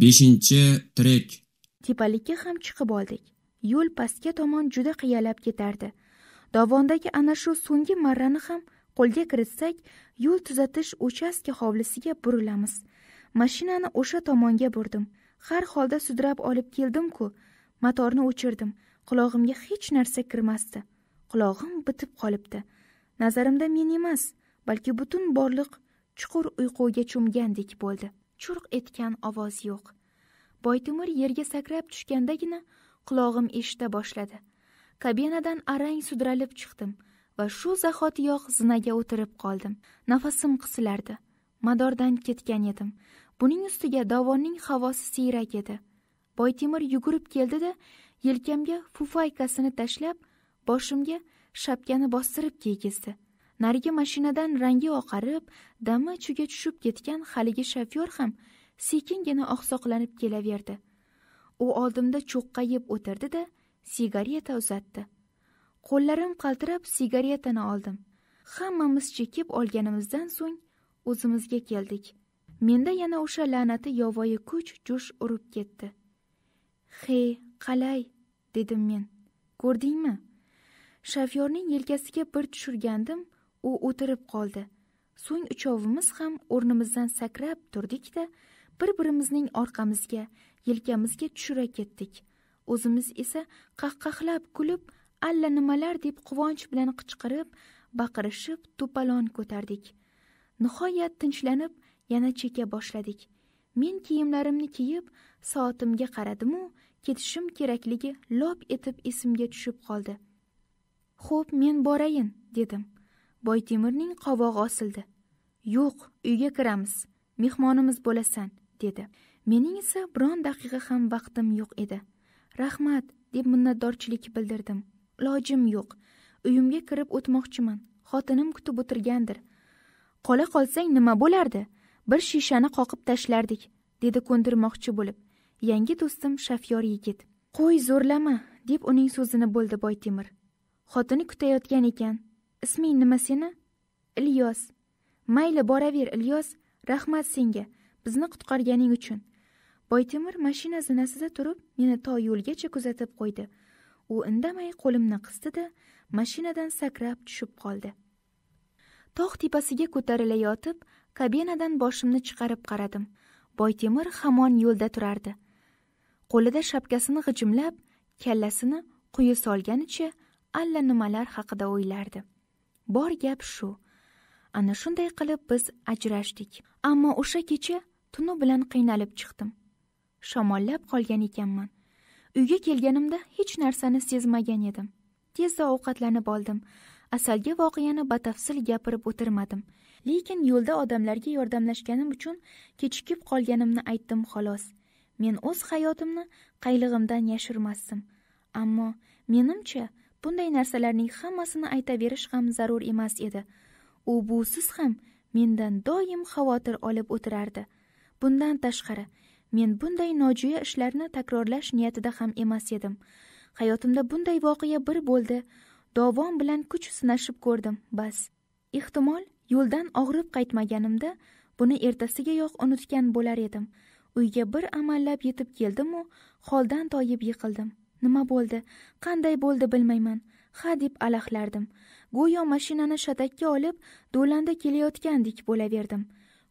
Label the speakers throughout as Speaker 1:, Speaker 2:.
Speaker 1: beshinchi trek tepalikka ham chiqib oldik yo'l pastga tomon juda qiyalab ketardi dovondagi ana shu so'nggi marrani ham qo'lga kiritsak yo'l tuzatish uchastka hovlisiga burilamiz mashinani o'sha tomonga burdim har holda sudrab olib keldim ku motorni o'chirdim qulog'imga hech narsa kirmasdi qulog'im bitib qolibdi nazarimda men emas balki butun borliq chuqur uyquga cho'mgandek bo'ldi churq etgan ovoz yo'q boytemir yerga sakrab tushgandagina quloqim eshita boshladi kabinadan arang sudralib chiqdim va shu zahotiyoq zinaga o'tirib qoldim nafasim qisilardi madordan ketgan edim buning ustiga davonning havosi siyrak edi boytemir yugurib keldi da yelkamga fufaykasini tashlab boshimga shapkani bostirib kiygizdi narigi mashinadan rangi oqarib dami chuga tushib ketgan haligi shofyor ham sekingina oqsoqlanib kelaverdi u oldimda cho'qqayib o'tirdi da sigareta uzatdi qo'llarim qaltirab sigaretani oldim hammamiz chekib olganimizdan so'ng o'zimizga keldik menda yana o'sha la'nati yovvoyi kuch jo'sh urib ketdi he qalay dedim men ko'rdingmi shofyorning yelkasiga bir tushirgandim u o'tirib qoldi so'ng uchovimiz ham o'rnimizdan sakrab turdikda bir birimizning orqamizga yelkamizga tushira ketdik o'zimiz esa qahqahlab kulib alla nimalar deb quvonch bilan qichqirib baqirishib to'palon ko'tardik nihoyat tinchlanib yana cheka boshladik men kiyimlarimni kiyib soatimga qaradimu ketishim kerakligi lop etib esimga tushib qoldi xo'p men borayin dedim boytemirning qovog'i osildi yo'q uyga kiramiz mehmonimiz bo'lasan dedi mening esa biron daqiqa ham vaqtim yo'q edi rahmat deb minnatdorchilik bildirdim ilojim yo'q uyimga kirib o'tmoqchiman xotinim kutib o'tirgandir qola qolsang nima bo'lardi bir shishani qoqib tashlardik dedi ko'ndirmoqchi bo'lib yangi do'stim shafyor yigit qo'y zo'rlama deb uning so'zini bo'ldi boytemir xotini kutayotgan ekan isming nima seni ilyos mayli boraver ilyos rahmat senga bizni qutqarganing uchun boytemir mashina zinasida turib meni to yo'lgacha kuzatib qo'ydi u indamay qo'limni qisdi da mashinadan sakrab tushib qoldi tog' tepasiga ko'tarilayotib kabinadan boshimni chiqarib qaradim boytemir hamon yo'lda turardi qo'lida shapkasini g'ijimlab kallasini quyi solganicha alla nimalar haqida o'ylardi bor gap shu ana shunday qilib biz ajrashdik ammo o'sha kecha tuni bilan qiynalib chiqdim shamollab qolgan ekanman uyga kelganimda hech narsani sezmagan edim tezda ovqatlanib oldim asalga voqeani batafsil gapirib o'tirmadim lekin yo'lda odamlarga yordamlashganim uchun kechikib qolganimni aytdim xolos men o'z hayotimni qaylig'imdan yashirmasdim ammo menimcha bunday narsalarning hammasini aytaverish ham zarur emas edi u busiz ham mendan doim xavotir olib o'tirardi bundan tashqari men bunday nojo'ya ishlarni takrorlash niyatida ham emas edim hayotimda bunday voqea bir bo'ldi dovon bilan kuch sinashib ko'rdim bas ehtimol yo'ldan og'rib qaytmaganimda buni ertasigayoq unutgan bo'lar edim uyga bir amallab yetib keldimu holdan toyib yiqildim nima bo'ldi qanday bo'ldi bilmayman ha deb alahlardim go'yo mashinani shatakka olib do'landa kelayotgandek bo'laverdim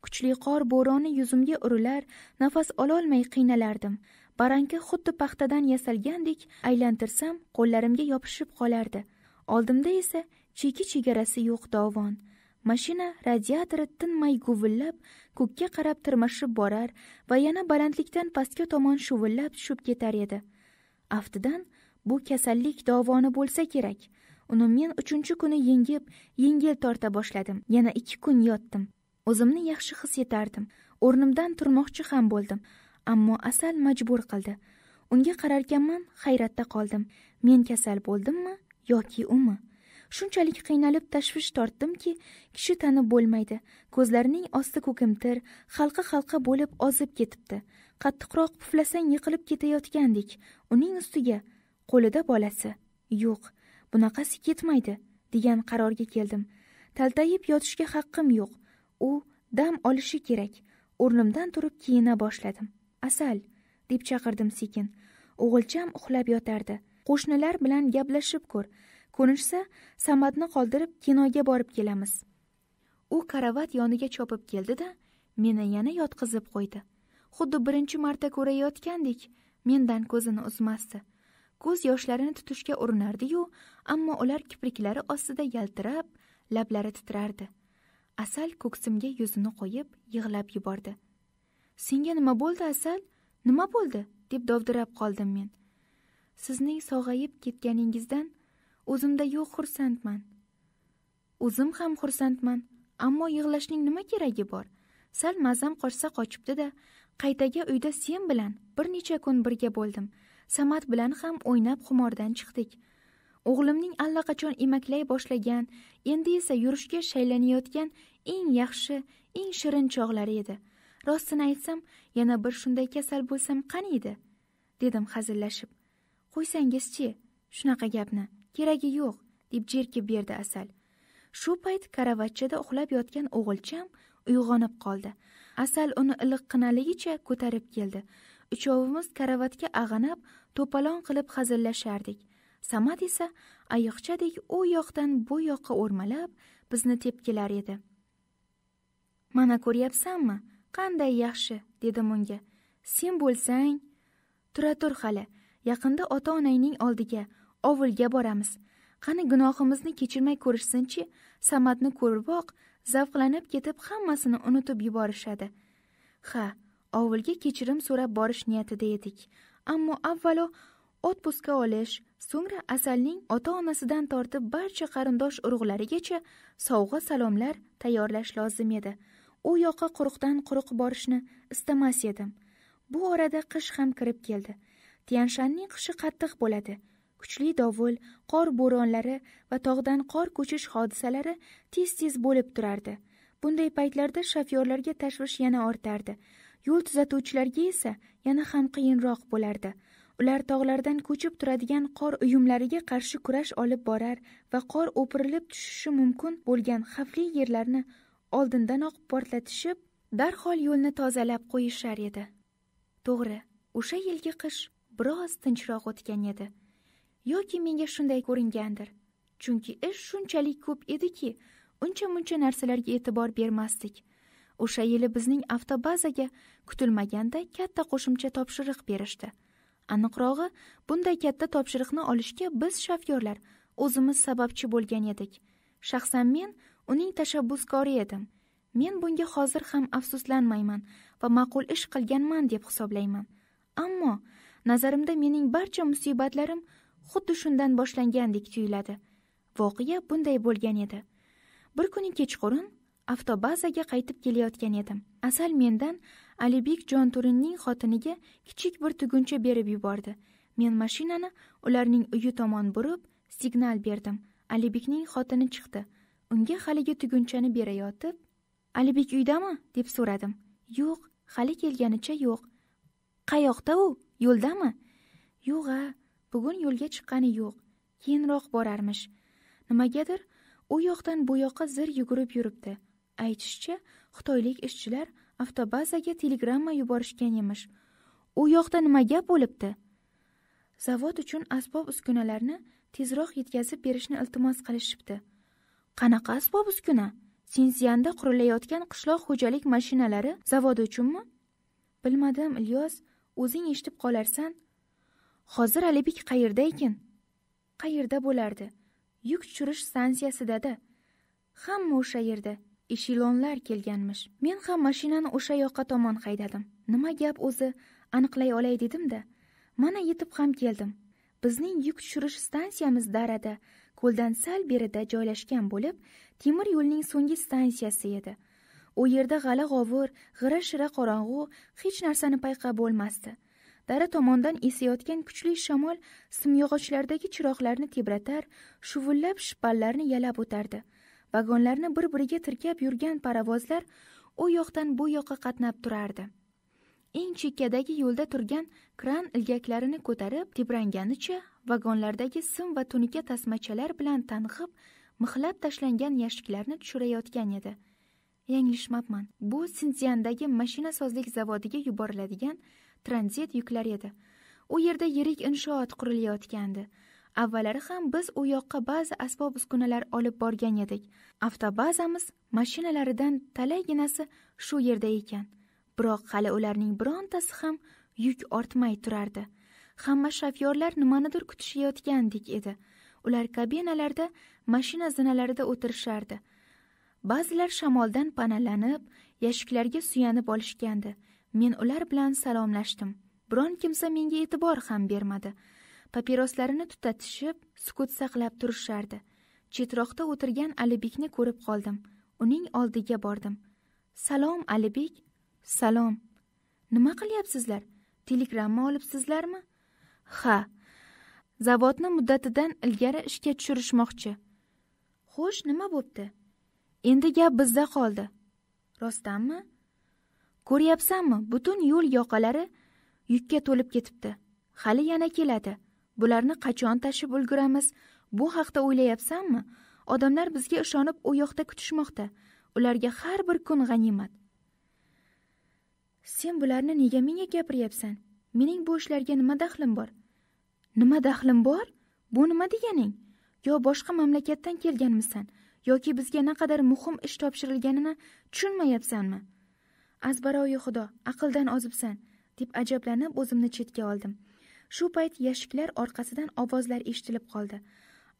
Speaker 1: kuchli qor bo'roni yuzimga urilar nafas ololmay qiynalardim baranka xuddi paxtadan yasalgandek aylantirsam qo'llarimga yopishib qolardi oldimda esa cheki chegarasi yo'q dovon mashina radiatori tinmay guvillab ko'kka qarab tirmashib borar va yana balandlikdan pastga tomon shuvillab tushib ketar edi aftidan bu kasallik dovoni bo'lsa kerak uni men uchinchi kuni yengib yengil torta boshladim yana ikki kun yotdim o'zimni yaxshi his etardim o'rnimdan turmoqchi ham bo'ldim ammo asal majbur qildi unga qararkanman hayratda qoldim men kasal bo'ldimmi yoki umi shunchalik qiynalib tashvish tortdimki kishi tanib bo'lmaydi ko'zlarining osti ko'kimtir halqa halqa bo'lib ozib ketibdi qattiqroq puflasang yiqilib ketayotgandek uning ustiga qo'lida bolasi yo'q bunaqasi ketmaydi degan qarorga keldim taltayib yotishga haqqim yo'q u dam olishi kerak o'rnimdan turib kiyina boshladim asal deb chaqirdim sekin o'g'ilcham uxlab yotardi qo'shnilar bilan gaplashib ko'r ko'rinishsa samatni qoldirib kinoga borib kelamiz u karavat yoniga chopib keldi da meni yana yotqizib qo'ydi xuddi birinchi marta ko'rayotgandek mendan ko'zini uzmasdi ko'z yoshlarini tutishga urinardiyu ammo ular kipriklari ostida yaltirab lablari titrardi asal ko'ksimga yuzini qo'yib yig'lab yubordi senga nima bo'ldi asal nima bo'ldi deb dovdirab qoldim men sizning sog'ayib ketganingizdan o'zimda yo'q xursandman o'zim ham xursandman ammo yig'lashning nima keragi bor sal mazam qochsa qochibdi da qaytaga uyda sen bilan bir necha kun birga bo'ldim samat bilan ham o'ynab xumordan chiqdik o'g'limning allaqachon emaklay boshlagan endi esa yurishga shaylanayotgan eng yaxshi eng shirin chog'lari edi rostini aytsam yana bir shunday kasal bo'lsam qani edi dedim hazillashib qo'ysangizchi shunaqa gapni keragi yo'q deb jerkib berdi asal shu payt karavatchada uxlab yotgan o'g'ilcham uyg'onib qoldi asal uni iliqqinaligicha ko'tarib keldi uchovimiz karavatga ag'anab to'palon qilib hazillashardik samat esa ayiqchadek u yoqdan bu yoqqa o'rmalab bizni tepkilar edi mana ko'ryapsanmi qanday yaxshi dedim unga sen bo'lsang tura tur hali yaqinda ota onangning oldiga ovulga boramiz qani gunohimizni kechirmay ko'rishsinchi samatni ko'riboq zavqlanib ketib hammasini unutib yuborishadi ha ovulga kechirim so'rab borish niyatida edik ammo avvalo otpuska olish so'ngra asalning ota onasidan tortib barcha qarindosh urug'larigacha sovg'a salomlar tayyorlash lozim edi u yoqqa quruqdan quruq borishni istamas edim bu orada qish ham kirib keldi tianshanning qishi qattiq bo'ladi kuchli dovul qor bo'ronlari va tog'dan qor ko'chish hodisalari tez tez bo'lib turardi bunday paytlarda shofyorlarga tashvish yana ortardi yo'l tuzatuvchilarga esa yana ham qiyinroq bo'lardi ular tog'lardan ko'chib turadigan qor uyumlariga qarshi kurash olib borar va qor o'pirilib tushishi mumkin bo'lgan xavfli yerlarni oldindanoq portlatishib darhol yo'lni tozalab qo'yishar edi to'g'ri o'sha yilgi qish biroz tinchroq o'tgan edi yoki menga shunday ko'ringandir chunki ish shunchalik ko'p ediki uncha muncha narsalarga e'tibor bermasdik o'sha yili bizning avtobazaga kutilmaganda katta qo'shimcha topshiriq berishdi aniqrog'i bunday katta topshiriqni olishga biz shofyorlar o'zimiz sababchi bo'lgan edik shaxsan men uning tashabbuskori edim men bunga hozir ham afsuslanmayman va ma'qul ish qilganman deb hisoblayman ammo nazarimda mening barcha musibatlarim xuddi shundan boshlangandek tuyuladi voqea bunday bo'lgan edi bir kuni kechqurun avtobazaga qaytib kelayotgan edim asal mendan alibek jon turinning xotiniga kichik bir tuguncha berib yubordi men mashinani ularning uyi tomon burib signal berdim alibekning xotini chiqdi unga haligi tugunchani berayotib alibek uydami deb so'radim yo'q hali kelganicha yo'q qayoqda u yo'ldami yo'g'a bugun yo'lga chiqqani yo'q keyinroq borarmish nimagadir u yoqdan bu yoqqa zir yugurib yuribdi aytishicha xitoylik ishchilar avtobazaga telegramma yuborishgan emish u yoqda nima gap bo'libdi zavod uchun asbob uskunalarni tezroq yetkazib berishni iltimos qilishibdi qanaqa asbob uskuna sinziyanda qurilayotgan qishloq xo'jalik mashinalari zavodi uchunmi bilmadim ilyos o'zing eshitib qolarsan hozir alibek qayerda ekan qayerda bo'lardi yuk tushirish stansiyasidada hamma o'sha yerda eshilonlar kelganmish men ham mashinani o'sha yoqqa tomon haydadim nima gap o'zi aniqlay olay dedimda mana yetib ham keldim bizning yuk tushirish stansiyamiz darada ko'ldan sal berida joylashgan bo'lib temir yo'lning so'nggi stansiyasi edi u yerda g'ala g'ovur g'ira shira qorong'u hech narsani payqab bo'lmasdi dara tomondan esayotgan kuchli shamol simyog'ochlardagi chiroqlarni tebratar shuvullab shippanlarni yalab o'tardi vagonlarni bir biriga tirkab yurgan paravozlar u yoqdan bu yoqqa qatnab turardi eng chekkadagi yo'lda turgan kran ilgaklarini ko'tarib tebranganicha vagonlardagi sim va tunuka tasmachalar bilan tang'ib mixlab tashlangan yashiklarni tushirayotgan edi yanglishmabman bu sinziandagi mashinasozlik zavodiga yuboriladigan tranzit yuklar edi u yerda yirik inshoot qurilayotgandi avvallari ham biz u yoqqa ba'zi asbob uskunalar olib borgan edik avtobazamiz mashinalaridan talayginasi shu yerda ekan biroq hali ularning birontasi ham yuk ortmay turardi hamma shofyorlar nimanidir kutishayotgandek edi ular kabinalarda mashina zinalarida o'tirishardi ba'zilar shamoldan panalanib yashiklarga suyanib olishgandi men ular bilan salomlashdim biron kimsa menga e'tibor ham bermadi papiroslarini tutatishib sukut saqlab turishardi chetroqda o'tirgan alibekni ko'rib qoldim uning oldiga bordim salom alibek salom nima qilyapsizlar telegramma olibsizlarmi ha zavodni muddatidan ilgari ishga tushirishmoqchi xo'sh nima bo'pti endi gap bizda qoldi rostdanmi ko'ryapsanmi butun yo'l yoqalari yukka to'lib ketibdi hali yana keladi bularni qachon tashib ulguramiz bu haqda o'ylayapsanmi odamlar bizga ishonib u yoqda kutishmoqda ularga har bir kun g'animat sen bularni nega menga gapiryapsan mening bu ishlarga nima daxlim bor nima daxlim bor bu nima deganing yo boshqa mamlakatdan kelganmisan yoki bizga naqadar muhim ish topshirilganini tushunmayapsanmi azbaroyi xudo aqldan ozibsan deb ajablanib o'zimni chetga oldim shu payt yashiklar orqasidan ovozlar eshitilib qoldi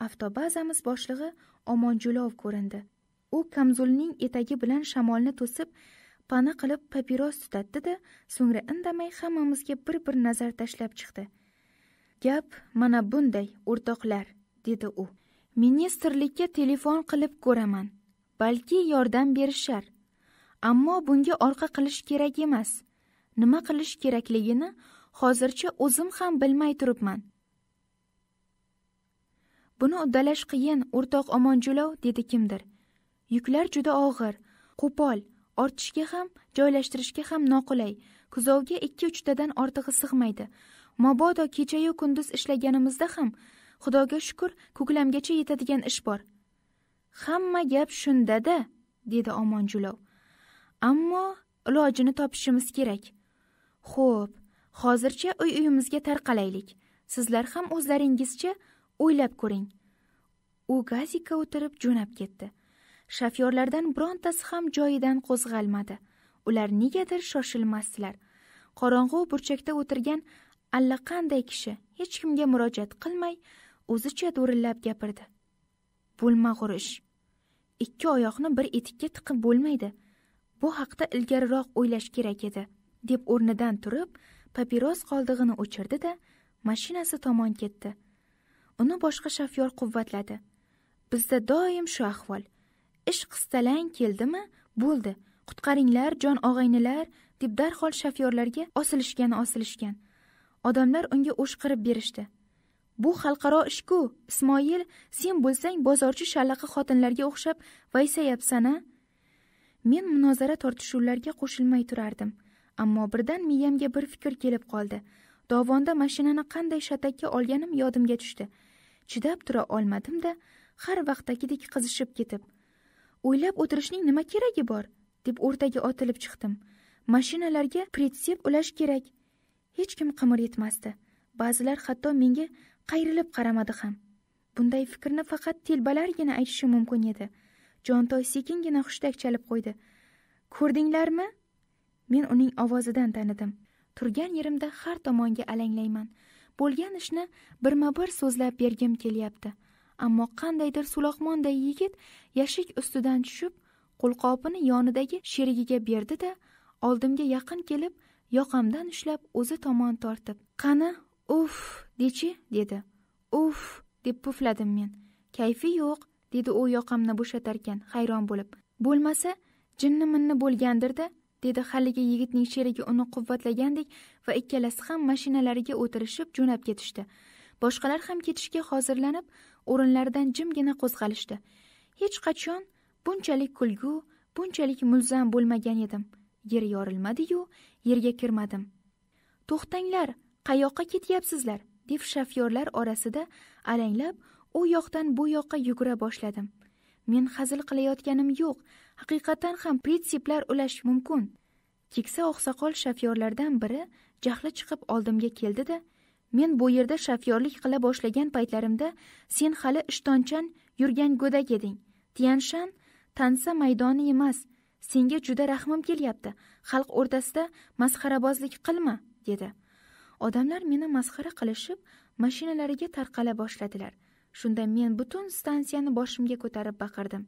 Speaker 1: avtobazamiz boshlig'i omonjulov ko'rindi u kamzulning etagi bilan shamolni to'sib pana qilib papiros tutatdi da so'ngra indamay hammamizga bir bir nazar tashlab chiqdi gap mana bunday o'rtoqlar dedi u ministrlikka telefon qilib ko'raman balki yordam berishar ammo bunga orqa qilish kerak emas nima qilish kerakligini hozircha o'zim ham bilmay turibman buni uddalash qiyin o'rtoq omonjulov dedi kimdir yuklar juda og'ir qo'pol ortishga ham joylashtirishga ham noqulay kuzovga ikki uchtadan ortig'i sig'maydi mabodo kechayu kunduz ishlaganimizda ham xudoga shukur ko'klamgacha yetadigan ish bor hamma gap shunda da dedi omonjulov ammo ilojini topishimiz kerak xo'p hozircha uy uyimizga tarqalaylik sizlar ham o'zlaringizcha o'ylab ko'ring u gazika o'tirib jo'nab ketdi shofyorlardan birontasi ham joyidan qo'zg'almadi ular negadir shoshilmasdilar qorong'u burchakda o'tirgan allaqanday kishi hech kimga murojaat qilmay o'zicha do'rillab gapirdi bo'lmag'ur ish ikki oyoqni bir etikka tiqib bo'lmaydi bu haqda ilgariroq o'ylash kerak edi deb o'rnidan turib papiros qoldig'ini o'chirdi da mashinasi tomon ketdi uni boshqa shofyor quvvatladi bizda doim shu ahvol ish qistalang keldimi bo'ldi qutqaringlar jon og'aynilar deb darhol shofyorlarga osilishgan osilishgan odamlar unga o'shqirib berishdi bu xalqaro ishku ismoil sen bo'lsang bozorchi shallaqa xotinlarga o'xshab vaysayapsan a men munozara tortishuvlarga qo'shilmay turardim ammo birdan miyamga bir fikr kelib qoldi dovonda mashinani qanday shatakka olganim yodimga tushdi chidab tura olmadim da har vaqtdagidek qizishib ketib o'ylab o'tirishning nima keragi bor deb o'rtaga otilib chiqdim mashinalarga pretsep ulash kerak hech kim qimir etmasdi ba'zilar hatto menga qayrilib qaramadi ham bunday fikrni faqat telbalargina aytishi mumkin edi jontoy sekingina hushtak chalib qo'ydi ko'rdinglarmi men uning ovozidan tanidim turgan yerimda har tomonga alanglayman bo'lgan ishni birma bir so'zlab bergim kelyapti ammo qandaydir suloqmonday yigit yashik ustidan tushib qo'lqopini yonidagi sherigiga berdi da oldimga yaqin kelib yoqamdan ushlab o'zi tomon tortib qani uf dechi dedi uf deb pufladim men kayfi yo'q dedi u yoqamni bo'shatarkan hayron bo'lib bo'lmasa jinni minni bo'lgandirda dedi haligi yigitning sherigi uni quvvatlagandek va ikkalasi ham mashinalariga o'tirishib jo'nab ketishdi boshqalar ham ketishga hozirlanib o'rinlaridan jimgina qo'zg'alishdi hech qachon bunchalik kulgu bunchalik mulzam bo'lmagan edim yer yorilmadiyu yerga kirmadim to'xtanglar qayoqqa ketyapsizlar deb shafyorlar orasida alanglab u yoqdan bu yoqqa yugura boshladim men hazil qilayotganim yo'q haqiqatan ham prinsiplar ulash mumkin keksa oqsoqol shafyorlardan biri jahli chiqib oldimga keldi da men bu yerda shafyorlik qila boshlagan paytlarimda sen hali ishtonchan yurgan go'dak eding tiyanshan tansa maydoni emas senga juda rahmim kelyapti xalq o'rtasida masxarabozlik qilma dedi odamlar meni masxara qilishib mashinalariga tarqala boshladilar shunda men butun stansiyani boshimga ko'tarib baqirdim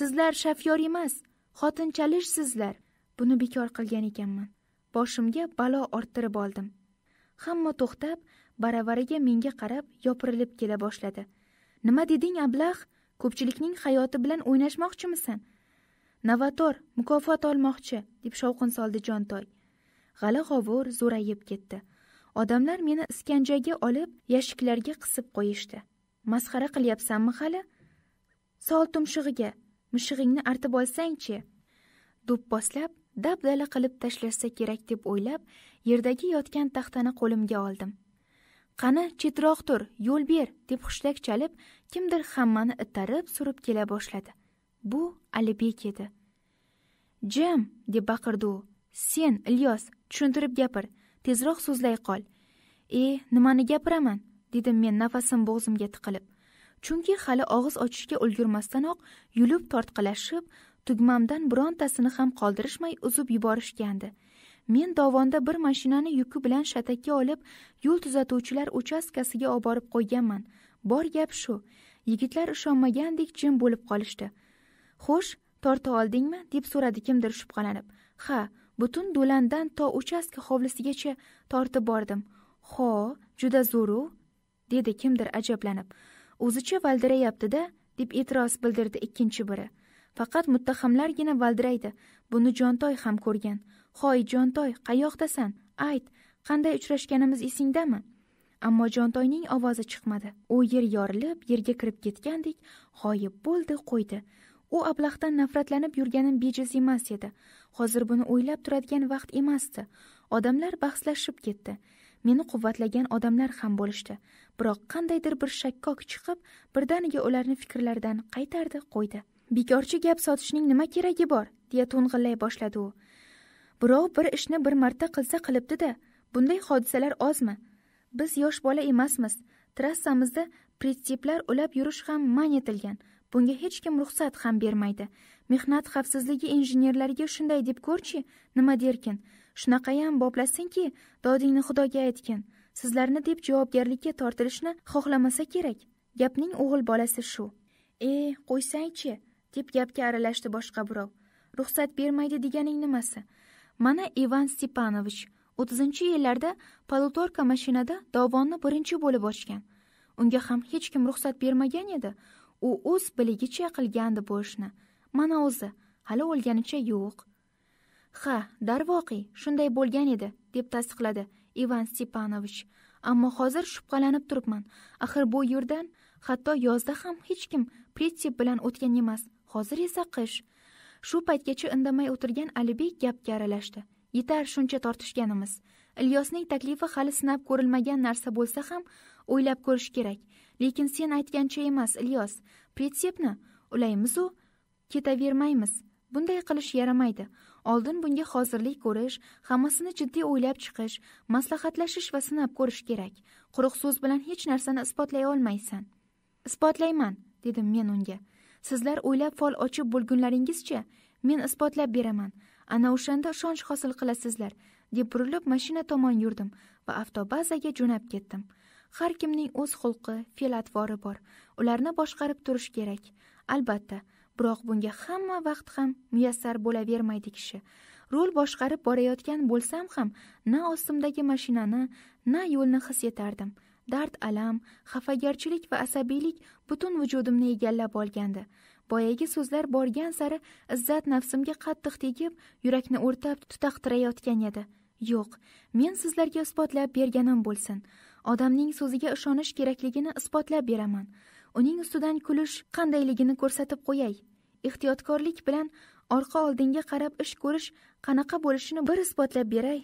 Speaker 1: sizlar shafyor emas xotinchalisizlar buni bekor qilgan ekanman boshimga balo orttirib oldim hamma to'xtab baravariga menga qarab yopirilib kela boshladi nima deding ablah ko'pchilikning hayoti bilan o'ynashmoqchimisan novator mukofot olmoqchi deb shovqin soldi jontoy g'ala g'ovur zo'rayib ketdi odamlar meni iskanjaga olib yashiklarga qisib qo'yishdi masxara qilyapsanmi hali sol tumshug'iga mushug'ingni artib olsangchi do'pposlab dabdala qilib tashlashsa kerak deb o'ylab yerdagi yotgan taxtani qo'limga oldim qani chetroq tur yo'l ber deb hushtak chalib kimdir hammani itarib surib kela boshladi bu alibek edi jim deb baqirdi u sen ilyos tushuntirib gapir tezroq so'zlay qol e nimani gapiraman dedim men nafasim bo'g'zimga tiqilib chunki hali og'iz ochishga ulgurmasdanoq yulib tortqilashib tugmamdan birontasini ham qoldirishmay uzib yuborishgandi men dovonda bir mashinani yuki bilan shatakka olib yo'l tuzatuvchilar uchastkasiga olib borib qo'yganman bor gap shu yigitlar ishonmagandek jim bo'lib qolishdi xo'sh torta oldingmi deb so'radi kimdir shubhalanib ha butun do'landan to uchastka hovlisigacha tortib bordim ho juda zo'ru dedi kimdir ajablanib o'zicha valdirayapti-da, deb e'tiroz bildirdi ikkinchi biri faqat muttahamlargina valdiraydi buni jontoy ham ko'rgan hoy jontoy qayoqdasan ayt qanday uchrashganimiz esingdami ammo jontoyning ovozi chiqmadi u yer yorilib yerga kirib ketgandek g'oyib bo'ldi qo'ydi u ablaqdan nafratlanib yurganim bejiz emas edi hozir buni o'ylab turadigan vaqt emasdi odamlar bahslashib ketdi meni quvvatlagan odamlar ham bo'lishdi biroq qandaydir bir shakkok chiqib birdaniga ularni fikrlaridan qaytardi qo'ydi bekorchi gap sotishning nima keragi bor deya to'ng'illay boshladi u birov bir ishni bir marta qilsa da bunday hodisalar ozmi biz yosh bola emasmiz trassamizda pritseplar ulab yurish ham man etilgan bunga hech kim ruxsat ham bermaydi mehnat xavfsizligi injenerlariga shunday deb ko'rchi nima derkin shunaqayam boplasinki dodingni xudoga aytgin sizlarni deb javobgarlikka tortilishni xohlamasa kerak gapning o'g'il bolasi shu e qo'ysangchi deb gapga aralashdi boshqa birov ruxsat bermaydi deganing nimasi mana ivan stepanovich o'ttizinchi yillarda polutorka mashinada dovonni birinchi bo'lib ochgan unga ham hech kim ruxsat bermagan edi u o'z biligicha qilgandi bu ishni mana o'zi hali o'lganicha yo'q ha darvoqe shunday bo'lgan edi deb tasdiqladi ivan stepanovich ammo hozir shubhalanib turibman axir bu yurdan hatto yozda ham hech kim pritsep bilan o'tgan emas hozir esa qish shu paytgacha indamay o'tirgan alibek gapga aralashdi yetar shuncha tortishganimiz ilyosning taklifi hali sinab ko'rilmagan narsa bo'lsa ham o'ylab ko'rish kerak lekin sen aytgancha emas ilyos pritsepni ulaymizu ketavermaymiz bunday qilish yaramaydi oldin bunga hozirlik ko'rish hammasini jiddiy o'ylab chiqish maslahatlashish va sinab ko'rish kerak quruq so'z bilan hech narsani isbotlay olmaysan isbotlayman dedim men unga sizlar o'ylab fol ochib bo'lgunlaringizcha men isbotlab beraman ana o'shanda ishonch hosil qilasizlar deb burilib mashina tomon yurdim va avtobazaga jo'nab ketdim har kimning o'z xulqi fe'l atvori bor ularni boshqarib turish kerak albatta biroq bunga hamma vaqt ham muyassar bo'lavermaydi kishi rol boshqarib borayotgan bo'lsam ham na ostimdagi mashinani na yo'lni his etardim dard alam xafagarchilik va asabiylik butun vujudimni egallab olgandi boyagi so'zlar borgan sari izzat nafsimga qattiq tegib yurakni o'rtab tutaqtirayotgan edi yo'q men sizlarga isbotlab berganim bo'lsin odamning so'ziga ishonish kerakligini isbotlab beraman uning ustidan kulish qandayligini ko'rsatib qo'yay ehtiyotkorlik bilan orqa oldinga qarab ish ko'rish qanaqa bo'lishini bir isbotlab beray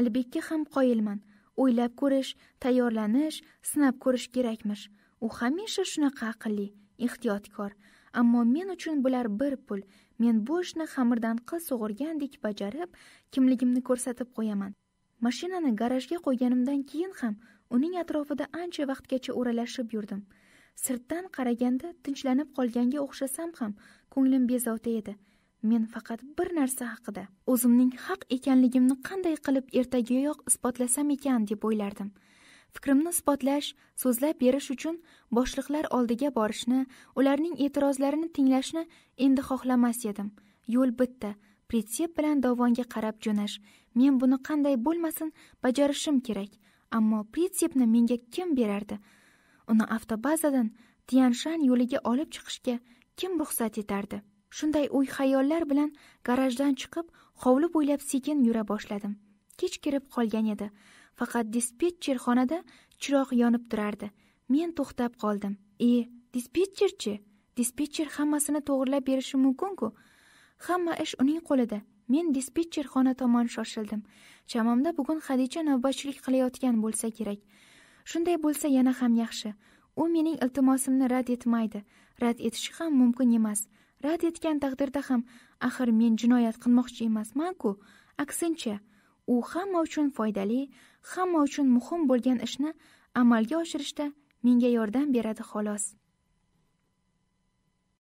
Speaker 1: albekka ham qoyilman o'ylab ko'rish tayyorlanish sinab ko'rish kerakmish u hamisha shunaqa aqlli ehtiyotkor ammo men uchun bular bir pul men bu ishni xamirdan qil sug'urgandek bajarib kimligimni ko'rsatib qo'yaman mashinani garajga qo'yganimdan keyin ham uning atrofida ancha vaqtgacha o'ralashib yurdim sirtdan qaraganda tinchlanib qolganga o'xshasam ham ko'nglim bezovta edi men faqat bir narsa haqida o'zimning haq ekanligimni qanday qilib ertagayoq isbotlasam ekan deb o'ylardim fikrimni isbotlash so'zlab berish uchun boshliqlar oldiga borishni ularning e'tirozlarini tinglashni endi xohlamas edim yo'l bitta pritsep bilan dovonga qarab jo'nash men buni qanday bo'lmasin bajarishim kerak ammo pritsepni menga kim berardi uni avtobazadan tianshan yo'liga olib chiqishga kim ruxsat etardi shunday o'y xayollar bilan garajdan chiqib hovli bo'ylab sekin yura boshladim kech kirib qolgan edi faqat dispetcher xonada chiroq yonib turardi men to'xtab qoldim e dispetcherchi dispetcher hammasini to'g'irlab berishi mumkinku hamma ish uning qo'lida men dispetcher xona tomon shoshildim chamamda bugun hadicha navbatchilik qilayotgan bo'lsa kerak shunday bo'lsa yana ham yaxshi u mening iltimosimni rad etmaydi rad etishi ham mumkin emas rad etgan taqdirda ham axir men jinoyat qilmoqchi emasman-ku. aksincha u hamma uchun foydali hamma uchun muhim bo'lgan ishni amalga oshirishda menga yordam beradi xolos